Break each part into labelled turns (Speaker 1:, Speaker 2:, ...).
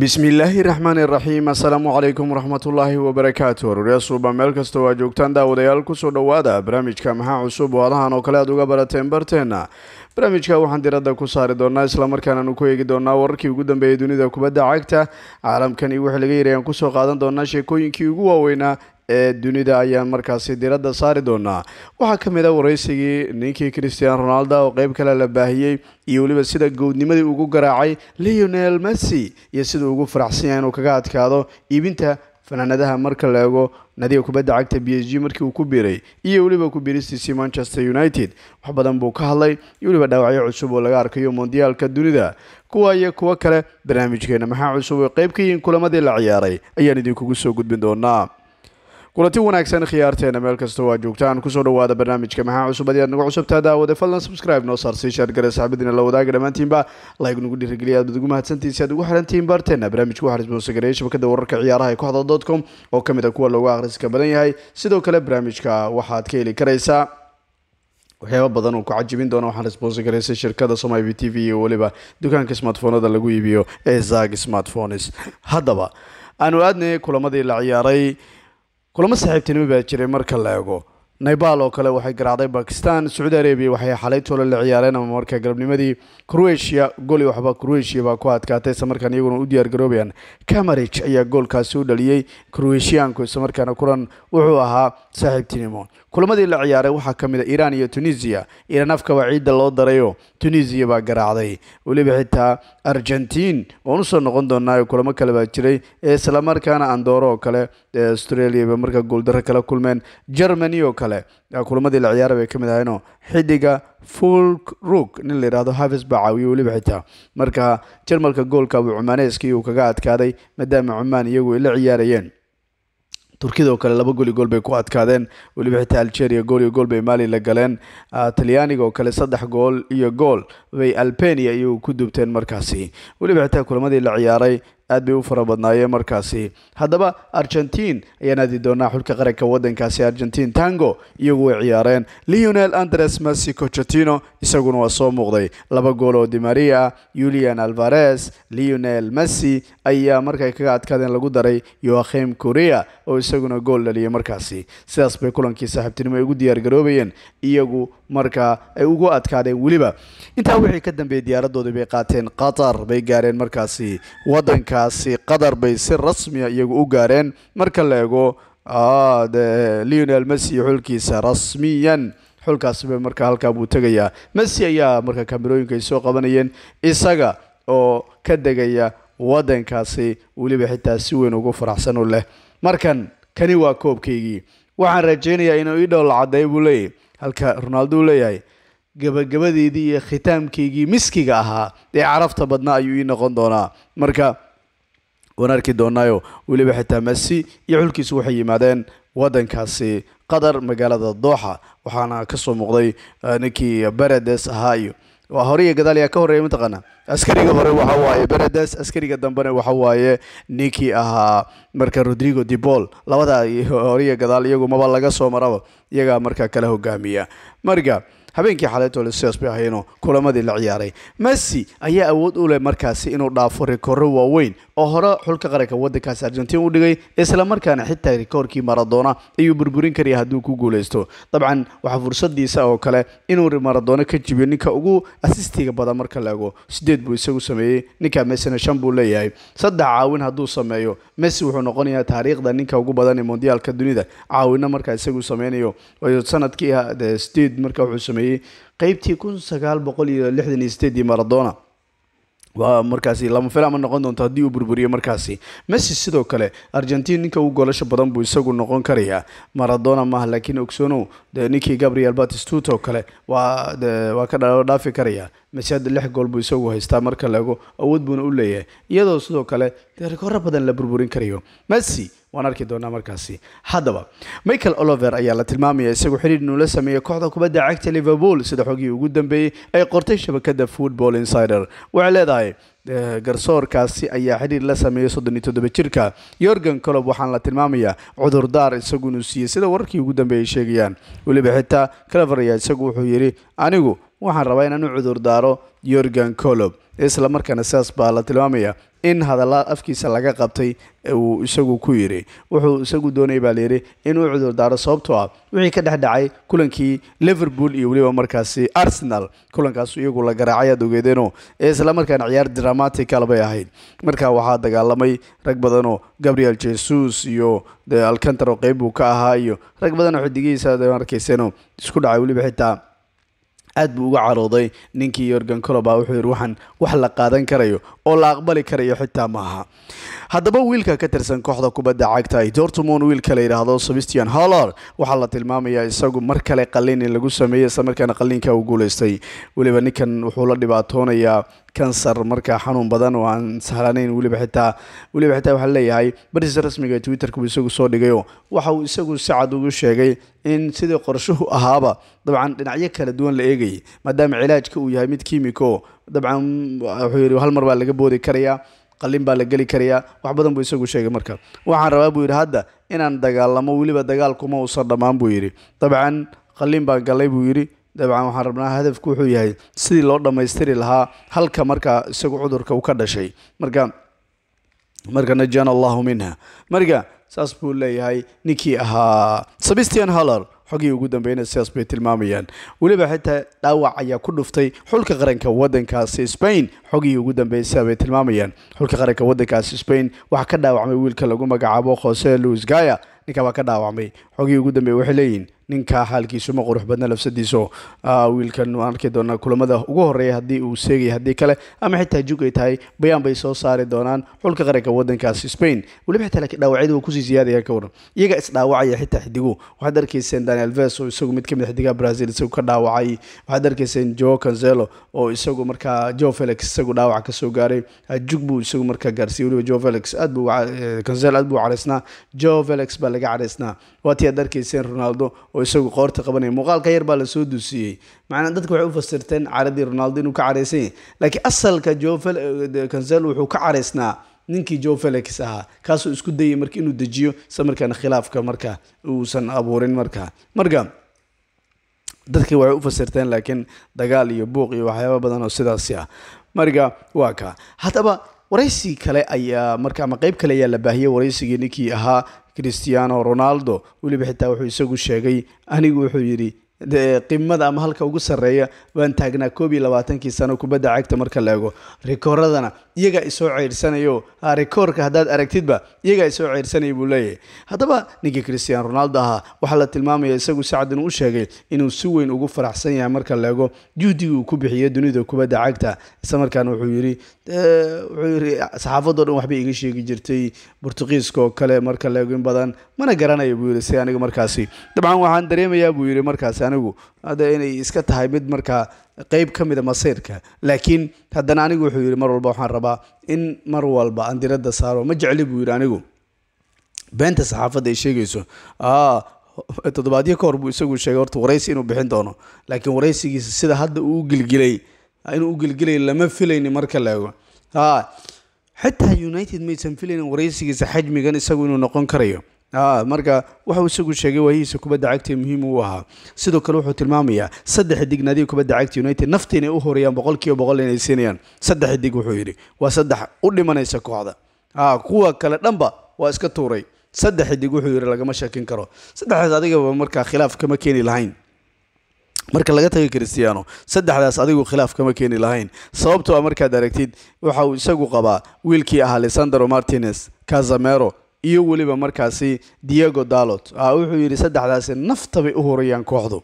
Speaker 1: bismillaahi raxmaani raxiim assalaamu calaykum waraxmatullaahi wabarakaatu waruurya suuba meel kasta waa joogtaan daawadayaal kusoo dhowaada barnaamijka maxaa cusub oo adahan oo kale aad uga barateen barteenna barnaamijka waxaan diradda ku saari doonaa islamarkaanaanu ku eegi doonaa wararkii ugu dambeeyay dunida kubadda cagta caalamkan iyo wixii laga ku soo qaadan doonaa sheekooyinkii ugu waaweynaa ee dunida ayaan markaasi diradda saari doonaa waxaa ka mid a ah waraysigii ninkii christian ronaldo oo qayb kale la baahiyey iyo weliba sida gowdnimadii ugu garaacay leonel messi iyo sida ugu faraxsan yahay inuu kaga adkaado iibinta fanaanadaha marka la ego nadiga kubadda cagta b s g markii uu ku biiray iyo weliba ku biiristiisii manchester united wax badan buu ka hadlay iyo weliba dhaawacyo cusub oo laga arkayo mondiyaalka dunida kuwa iyo kuwo kale barnaamijkeena maxaa cusub oo qayb ka yihiin kulamadii la ciyaaray ayaan idinkugu soo gudbin doonaa kulanti wanaagsan khiyaarteena meel kasta waa joogtaan kusoo dhawaada barnaamijka maxaa cusub adyaad nagu cusubtaa daawade fadlan subscribe noo saar sii shaargare saxbadiina la wadaaga dhammaantiinba like nagu dhiirigeliya aad bad ugu si aad ugu xirantihiin barteena barnaamijka waxaa isboosagaraya shabakada wararka ciyaaraha ee kooxda dotcom oo ka mid a ah kuwa loogu akhriska badan yahay sidoo kale barnaamijka waxaad ka heli karaysaa waxyaaba badan uu ku cajibin doono waxaan isboonsi garaysay shirkada somai t v iyo weliba dukaanka smartphonada lagu iibiyo ee zag smartphones haddaba aanu aadnay kulamadii la ciyaaray kulamo saaxiibtinimo baa jiray marka la ego naybal oo kale waxay garaacday bakistan sacuudi arabiya waxay xalay toola la ciyaareen ama markaa galabnimadii croatia goli waxba croatia baa ku adkaatay islamarkaan iyaguna u diyaargaroobayaan camarige ayaa goolkaasi u dhaliyey croatiaanku islamarkaana kulan wuxuu ahaa saaxiibtinimo kulamadii la ciyaaray waxaa ka mid a ah iiraan iyo tunisia iiraan afkaba ciidda loo darayo tunisia baa garaacday weliba xitaa argentiin waan usoo noqon doonaa kulamo kale baa jiray ee islamarkaana andooro oo kale ee australia ba markaa gooldaro kala kulmeen germany oo kale kale kulamadii la ciyaaray bay ka mid ahayno xidhiga fulk rook nin la yidhahdo havis baa caawiye weliba xitaa marka jarmalka goolka abuu cumaaneeskii uu kaga adkaaday maadaama cumaan iyagu ay la ciyaarayeen turkidoo kale laba gooli gool bay ku adkaadeen weliba xitaa algeria gool iyo gool bay maali la galeen ah, talyaaniga oo kale saddex gool iyo gool bay albania iyagu ku dubteen markaasi weliba xitaa kulamadii la ciyaaray aad bay u fara badnaayeen markaasi haddaba argentin ayaan aadi doonaa xulka qaranka wadankaasi argentin tango iyagu way ciyaareen leonel andres messi cochetino isaguna waa soo muuqday laba gool oo dimaria ah julian alvarez leonel messi ayaa markay kaga adkaadeen lagu daray yoakhim korea oo isaguna gool dhaliyay markaasi sidaas bay kulankii saaxiibtinimo ay ugu diyaargaroobayeen iyagu markaa ay ugu adkaadeen weliba intaa wixii ka dambeeyey diyaaradoodii bay qaateen qatar bay gaareen markaasi wadanka markaasi qatar bay si rasmiya ah iyagu u gaareen marka la eego de leonel messi xulkiisa rasmiyan xulkaasi marka halkaa buu tegayaa messi ayaa marka kamerooyinka ay soo qabanayeen isaga oo ka degaya waddankaasi weliba xitaa si weyn ugu faraxsan u leh markan kani waa koobkaygii waxaan rajaynayaa inuu ii dhowla cadday buu leeyahy halka ronaldo uu leeyahay gabagabadeedii iyo khitaamkaygii miskiga ahaa ee carafta badnaa ayuu ii noqon doonaa marka waan arki doonaayo weliba xitaa masi iyo xulkiisu waxay yimaadeen waddankaasi qatar magaalada dooxa waxaana kasoo muuqday ah, ninkii beredes ahaa iyo waa hore gadaal yaa ka horreeya mataqaana askariga hore waxa waaye beredes askariga dambena waxa waaye ninkii ahaa marka rodrigo dibol labadaa hore iyo gadaal iyagu maba laga soo maraba iyagaa marka kala hogaamiya marka habeenkii xalaytoo sidaas bay kulamadii la ciyaaray messi ayaa awood u leh markaasi inuu dhaafo rikooro waaweyn oo hore xulka qaranka waddankaas argentin u dhigay isla markaana xitaa rikoorkii maradona ayuu burburin karaya hadduu ku guuleysto dabcan waxaa fursadiisa oo kale inuu maradona ka jibiyo ninka ugu asistiga badan marka la ego sideed buu isagu sameeyey ninkaa mesina shan buu leeyahay saddex caawin hadduu sameeyo messi wuxuu noqonayaa taariikhda ninka ugu badan ee mondiyaalka dunida caawino markaa isagu sameynayo sanadkii ah, steed marka wuxuu sameeyey qeybtii kun sagaal boqol iyo lixdan iyo sideedii maradona waa markaasi lama filama noqon doonto haddii uu burburiyo markaasi messi sidoo kale argentin ninka ugu goolasho badan buu isagu noqon karayaa maradona maaha laakiin ogsoono de ninkii gabriel batistutoo kale waa de waa ka dhaafi karayaa messi hadda lix gool buu isagu haystaa marka leego awood buuna u leeyahay iyadoo sidoo kale rekooro badan la burburin karayo messi waan arki doonaa markaasi haddaba michael oliver ayaa la tilmaamaya isagoo xiriir inuu la sameeyey kooxda kubadda cagta liverpool sida xogii ugu dambeeyey ay qortay shabakadda football insider waxay leedahay eh, garsoorkaasi ayaa xiriir la sameeyey soddon iyo toddoba jirka yorgan colob waxaana la tilmaamayaa cudurdaar isagu siiyey sida wararkii ugu dambeeyay sheegayaan weliba xitaa clever ayaa isagu wuxuu yidhi anigu waxaan rabaa inaan u cudurdaaro yorgan colob isla markaana saas baa la tilmaamaya in hadalla afkiisa laga qabtay uu isagu ku yidhi wuxuu isagu doonaya baa layidhi inuu cudurdaaro sababtoo ah wixii ka dhex dhacay kulankii liverpool iyo weliba markaasi arsenal kulankaas iyagu la garaacay aad ogeedeenoo isla markaana ciyaar dramaticala bay ahayd markaa waxaa dagaalamay rag badanoo gabriel jesus iyo alcantaro qeyb buu ka ahaa iyo rag badanoo xidigihiisa ad arkayseenoo isku dhacay weliba xitaa aad buu uga carooday ninkii yorgan coloba wuxuu yidhi waxaan wax la qaadan karayo oo la aqbali karayo xitaa maaha haddaba wiilka ka tirsan kooxda kubadda cagta ay dortmond wiilka la yidhaahdo sebastian holler waxaa la tilmaamayaa isagu mar kale qalin in lagu sameeyey islamarkaana qalliinka uu guulaystay weliba ninkan wuxuu la dhibaatoonayaa kansar markaa xanuun badan oo aan sahlanayn weliba xitaa weliba xitaa waxaa leeyahay bariisa rasmiga ee twitterka uu isagu soo dhigayoo waxa uu isagu si cad ugu sheegay in sidii qorshuhu ahaaba dabcan dhinacyo kala duwan la eegayay maadaama cilaajka uu yahay mid kiimiko dabcan wuxuu yidhi hal mar baa laga boodi karayaa qalin baa la geli karayaa wax badan buu isagu sheegay marka waxaan rabaa buu yidhi hadda inaan dagaalamo weliba dagaalkuma uusan dhammaan buu yidhi dabcan qalin baan galay buu yidhi dabcan waxaan rabnaa hadafku wuxuu yahay sidii loo dhammaystiri lahaa halka markaa isagu cudurka uu ka dhashay marka marka najana allahu minha marka saas buu leeyahay ninkii ahaa sebastian haller xogii ugu dambeyna sidaas bay tilmaamayaan weliba xitaa dhaawac ayaa ku dhuftay xulka qaranka wadankaasi spain xogii ugu dambeeyay sidaa bay tilmaamayaan xulka qaranka wadankaasi spain waxaa ka dhaawacmay wiilka lagu magacaabo khose louis gaya ninka waa ka dhaawacmay xogii ugu dambeeyey waxay leeyihiin ninka xaalkiisu qurux badna lafsadiiso ah, wiilkan waan arki doonaa kulamada ugu horeeya haddii uu seegay haddii kale ama xitaa jug ay tahay bayaan bay soo saari doonaan xulka qaranka wadankaas spain weliba xitaa laakiin dhaawacyada uu kusii siyaadaya ka waran iyaga isdhaawacaya xitaa xidigu waxaad arkayseen daniel ves oo isagu mid kamid ah xidigaha brazil isagu ka dhaawacay waxaad arkayseen joe cancelo oo isagu markaa joe felix isagu dhaawac kasoo gaaray ah, jug buu isagu markaa gaarsiiyey weliba joe felix aad buu eh, cancelo aad buu caraysnaa joe felix baa laga cadhaysnaa waa tii aad arkayseen ronaldo oo isagu qoorta qabanaya muuqaalka yar baa lasoo duusiyey macnaa dadka waxay u fasirteen caradii ronaldo inuu ka cadhaysan yahay laakiin asalka jovel kansel eh, wuxuu ka cadhaysnaa ninkii joe felix ahaa kaasuu isku dayay marka inuu dejiyo isla markaana khilaafka marka uusan abuurin markaa marka dadkii waxay u fasirteen laakiin dagaal iyo buuq iyo waxyaaba badan oo sidaasi ah marka waa ka haddaba waraysi kale ayaa marka ama qeyb kale ayaa la baahiyey waraysigii ninkii ahaa christiano ronaldo weliba xitaa wuxuu isagu sheegay anigu wuxuu yidhi qimada ama halka ugu sareeya baan taagnaa koob iyo labaatankii sano kubadda cagta marka la eego rikooradana iyagaa isoo ceyrsanayao rikoorka haddaad aragtidba iyagaa isoo ceyrsanaya buu leeyahay haddaba ninka christian ronaldo ahaa waxaa la tilmaamaya isagu sacdin u sheegay inuu si weyn ugu faraxsan yahay marka la eego juhdiga uu ku bixiya dunida kubadda cagta isla wuxuu yiri wuxuu yiri saxaafadoo dhan waxbay iga sheegi jirtay bortuqiiska oo kale marka la eego in badan mana garanayo buu yiri si aniga markaasi dabcan waxaan dareemayaa buu yiri markaasi anigu hadda inay iska tahay mid markaa qeyb ka mida ah masiirka laakiin haddana anigu wuxuu yidhi mar walba waxaan rabaa in mar walba aan diradda saaro ma jecli buu yidhi anigu beenta saxaafadda ay sheegayso toddobaadyo ka hor buu isagu sheegay horta waraysi inuu bixin doono laakiin waraysigiisa sida hadda uu gilgilay ah, inuu u gilgilay lama filayni marka la ego xitaa united maysan filaynin waraysigiisa xajmigan isagu inuu noqon karayo Ah, marka wuxuu isagu sheegay waahiisa kubadda cagta muhiim u ahaa sidoo kale wuxuu tilmaamayaa saddex dig kubadda cagta united nafta inay u horeeyaan boqol boqol inay siinayaan saddex dig wuxuu yidhi waa saddex u dhimanaysa kooxda ah, kuwa kale dhanba waa iska tuuray saddex dig wuxuu yidhi lagama shekin karo saddexdaas adigaba markaa khilaaf kama keeni lahayn marka laga tagay christiano saddexdaas adigu khilaaf kama keeni lahayn sababtoo a ah markaad aragtid waxa uu isagu qabaa wiilkii ahaa lisandro martinez casamero iyo weliba markaasi diego dalot ah, wuxuu yidhi saddexdaasi naftabay u horayaan kooxdu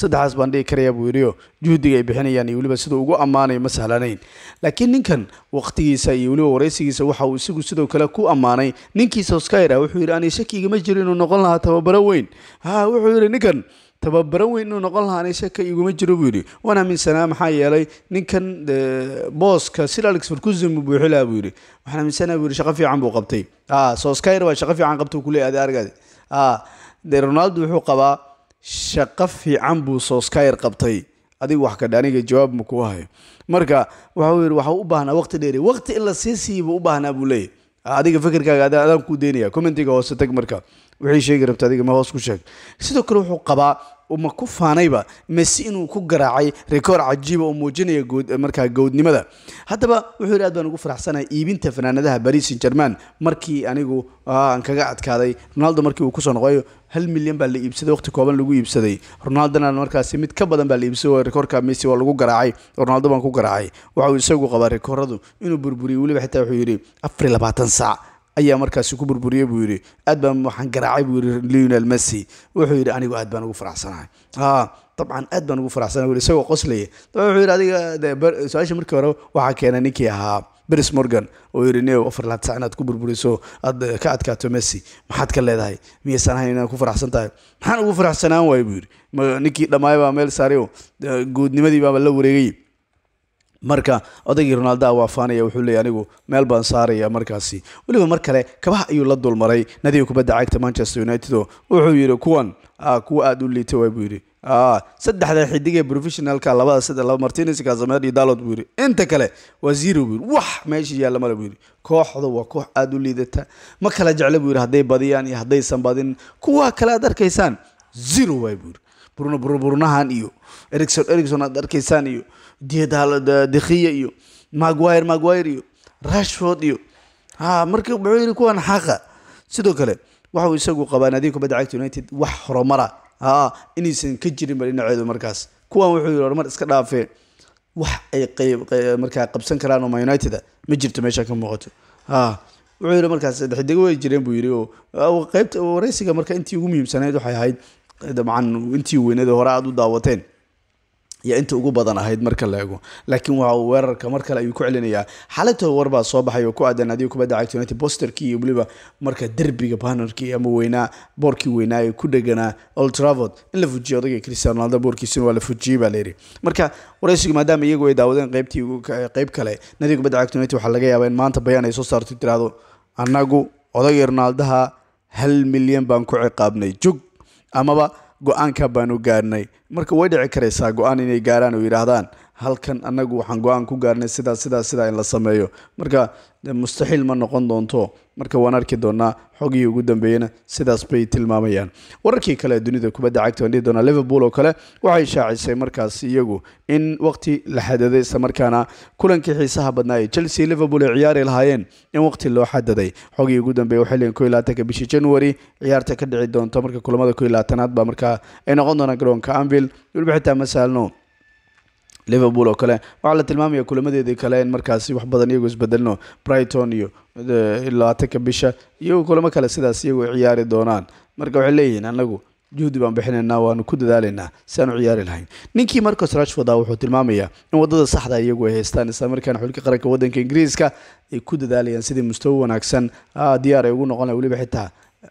Speaker 1: saddexaas baan dhigi karaya buu yidhi oo juhdiga ay bixinayaan iyo weliba siduu ugu ammaanayo ma sahlanayn laakiin ninkan waqtigiisa iyo weliba waraysigiisa waxa uu isagu sidoo kale ku ammaanay ninkiisa oskayra wuxuu yidhi ani ma jirin inuu noqon lahaa tababaro weyn ha ah, wuxuu yidhi ninkan tababaran weyn inuu noqon lahaa anay shaka iguma jiro buu yidhi waan aaminsanaa maxaa yeelay ninkan e, booska sir alex fercuson buu buuxi buu yidhi waxaan aaminsanaa buu yidhi shaqo fiican buu qabtay soskayer waa shaqo fiican qabta kuleeyahay adee argaadi dee ronaldo wuxuu qabaa shaqo fiican buu soskayer qabtay adigu wax kadha aniga jawaab ma kuu hayo marka waxuu yidhi waxuu u baahnaa waqti dheeri waqti in la sii siiyi buu u baahnaa buu leeyahy adiga fikirkaaga adaan kuu deynaya commentiga hoose tag marka wixii sheegi rabta adiga ma hoos ku sheeg sidoo kale wuxuu qabaa ma ku faanayba mesi inuu ku garaacay rekoor cajiiba oo muujinaya markaa gowdnimada haddaba wuxuu yidhi aad baan ugu faraxsanay iibinta fanaanadaha baris san german markii anigu ah, aan kaga adkaaday ronaldo markii uu kusoo noqoyo hal milyan baa la iibsaday waqti kooban lagu iibsaday ronaldona markaasi mid ka badan baa la iibsaday rekoorka messi waa lagu garaacay ronaldo baan ku garaacay waxa uu isagu qabaa rekooradu inuu burburiyo weliba xitaa wuxuu yidhi afar iyo labaatan saac ayaa markaasi ku burburiyey buu yidhi aad baan waxaan garaacay buu yidhi lionel messi wuxuu yidhi anigu aad baan ugu faraxsanahay dabcan aad baan ugu faraxsanay weli isagoo qoslaya dabcan wuxuu yidhi adiga su-aasha markii hore waxaa keenay ninkii ahaa bris morgan oo yidhi neow afar laad sac inaad ku burburiso aad ka adkaato messi maxaad ka leedahay miyaysan ahayn inaad ku faraxsan tahay maxaan ugu faraxsanaan waay buu yidhi ninkii dhammaay baa meel saariyo guudnimadii baaba la wareegay marka odaygii ronaldo waafaanaya wuxuu leeyay anigu meel baan saaraya markaasi weliba mar kale kabaha ayuu la dulmaray nadiga kubadda cagta manchester united oo wuxuu yidhi kuwan kuwa aada u liita waay buu yidhi saddexda xidig ee professionalka labada sida laba martines casamer iyo dalot buu yidhi inta kale waa zero buu yidhi wax meesha yaalla male buu yidhi kooxda waa koox aada u liidata ma kala jecle buu yidhi hadday badiyaan iyo haddaysan badin kuwa kale aad arkaysaan zero waay buu yidhi burno burnahan iyo ericson ericson aad arkaysaan iyo dekhiya iyo magwire magwire iyo rashford iyo ha ah, marka wuxuu yidhi kuwan xaqa sidoo kale waxau isagu qabaa naadiga kubadda cagta united wax horumara ah, inaysan ka jirinba dhinaceedu markaas kuwan wuxuu yidhi horumar iska dhaafee wax ay markaa qabsan karaan ma united ma jirto meesha ka muuqato ah, wuxuu yidhi markaas dexdego way jireen buu yidhi oo qaybta wareysiga marka intii ugu muhiimsanayd waxay ahayd eh, dabcan intii weynada hore aada u daawateen iyo inta ugu badan ahayd marka la eego laakiin waa weerarka mar kale ayuu ku celinayaa xalata warbaa soo baxay oo ku aadan adiga kubadda cagta united bosterkii iyo weliba marka derbiga banerkii ama weynaa boorkii weynaa ee ku dheganaa old travord in la fujiyo odagii cristiano ronaldo boorkiisina waa la fujiyey baa layidhi marka waraysigu maadaama iyagu ay daawadeen qaybtii qeyb kale nadiga kubadda cagta united waxaa laga yaabaa in maanta bayaan ay soo saarto tiraahdo annagu odagii ronaldaha hal milyan baan ku ciqaabnay jug amaba go-aanka baanu gaarnay marka way dhici karaysaa go-aan inay gaaraan oo yidhaahdaan halkan anagu waxaan go-aan ku gaarnay sidaa sidaa sidaa in la sameeyo marka mustaxiil ma noqon doonto marka waan arki doonaa xogii ugu dambeeyena sidaas bay tilmaamayaan wararkii kale dunida kubadda cagta waan dhihi doonaa liverpool oo kale waxay shaacisay markaas iyagu in waqti la xadaday islamarkaana kulankii xiisaha badnaa ee chelsea liverpool ay ciyaari lahaayeen in waqti loo xadaday xogii ugu dambeeya xilligan koo iyo labaatanka january ciyaarta ka dhici doonta marka kulamada koo iyo baa markaa ay noqon doonaan garoonka anvil weliba xitaa ma saalno liverpool oo kale waxaa la tilmaamaya kulamadeedii kale in markaasi wax badan iyagoo isbedelno brighton iyo eh, labaatanka bisha iyagoo kulamo kale sidaas iyagu ciyaari doonaan marka waxay leeyihiin anagu juhdi baan bixinaynaa waanu ku dadaalaynaa si aan u ciyaari lahayn ninkii marcos rashford ah wuxuu tilmaamayaa in waddada saxda ah iyagu ay haystaan isla islamarkaana xulka qaranka waddanka ingiriiska ay ku dadaalayaan sidii mustawo wanaagsan diyaar ay ugu noqon laha weliba xitaa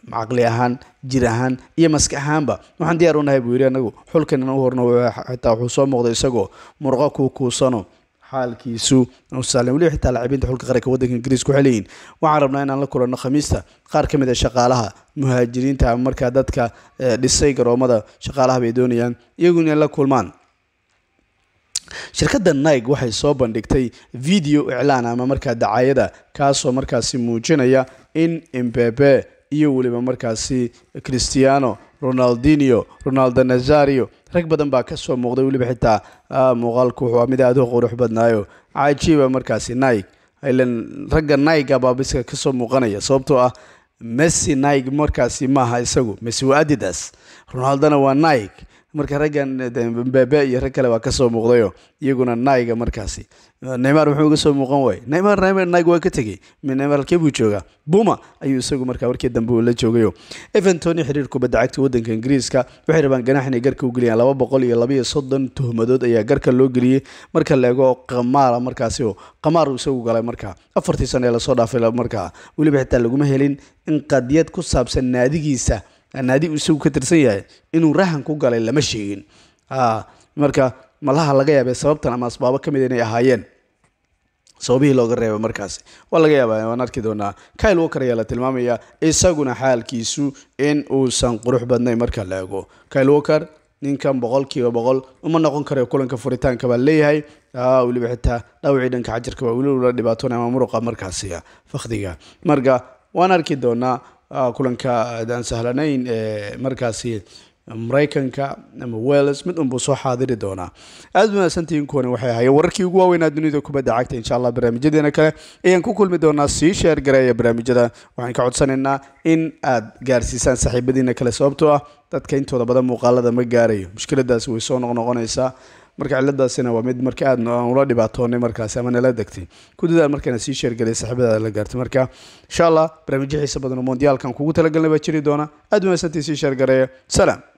Speaker 1: caqli ahaan jir ahaan iyo maska ahaanba waxaan diyaar unahay buu yidhi anagu xulkan inau horno xitaa wuxuu soo muuqday isagoo murqo kuu kuusano xaalkiisu weliba xitaa laacibiinta xulka qaranka wadanka ingiriiska waxay leeyihin waxaan rabnaa inaan la kulanno khamiista qaar ka mid a ah shaqaalaha muhaajiriinta ama markaa dadka eh, dhisay garoomada shaqaalaha bay doonayaan iyagu inay la kulmaan shirkadda nig waxay soo bandhigtay video iclaan ama markaa dacaayada kaasoo markaasi muujinaya in mbebe iyo weliba markaasi christiano ronaldinio ronaldo nazario rag badan baa ka soo muuqday weliba xitaa muuqaalku wuxuu ah mid aada u qurux badnaayo cajiiba markaasi nig ilan ragga niga baabiska soo muuqanaya sababtoo ah messi nig markaasi maaha isagu messi waa adidas ronaldona waa nig marka raggan eh, mbaba iyo rag kale waa kasoo muuqdayo iyaguna naiga markaasi eh, neymar muxuu uga soo muuqan waayey neymar neymar naig waa ka tegey neymar halkee buu joogaa buma ayuu isagu markaa warkii dambe la joogayo evan xiriir kubadda cagta waddanka ingiriiska waxay rabaan ganaax garka u geliyaan laba boqol iyo labaiyo soddon tuhmadood ayaa garka loo geliyey marka la qamaara markaasi oo qamaar uu isagu galay markaa afartii sano ee lasoo dhaafay markaa weliba xitaa laguma helin in qadiyad ku saabsan naadigiisa naadi uu isagu ka tirsan yahay inuu rahan ku galay lama sheegin ah, marka malaha laga yaabee sababtan ama asbaabo ka mid inay ahaayeen sababihii looga reeba markaasi waa laga yaaba waan arki doonaa kyle walker ayaa la tilmaamaya isaguna xaalkiisu in uusan qurux badnayn marka la eego kyle walker ninkan boqolkiiba boqol uma noqon karayo kulanka furitaanka leeyahay ah, weliba xitaa dhawacii dhanka xajarkaba weli la dhibaatoonay ama muruqa markaasi ah. fakdiga marka waan arki doonaa Ah, kulanka adaan sahlanayn eh, markaasi maraykanka ama wales mid unbuu soo xaadiri doonaa aad wanaasantihiin kuwani waxay ahaye wararkii ugu waaweyn dunida kubadda cagta insha allah barnaamijyadeena kale ayaan ku kulmi doonaa sii sheergareeya barnaamijyada waxaan ka codsanaynaa in aad gaarsiisaan saaxiibadiina kale sababtoo ah dadka intooda badan muuqaalada ma gaarayo mushkiladaasi way soo noqnoqonaysaa marka ciladaasina waa mid marka aad ula dhibaatoonay markaasi ama nala degtay ku dadaal markana sii sheergelay saaxiibadaada la gaartay marka insha allah barnaamijyo xiisa badan oo mondiyaalkan kugu talagalnay baa jiri doona aad wanaagsantii sii sheergareeya salaam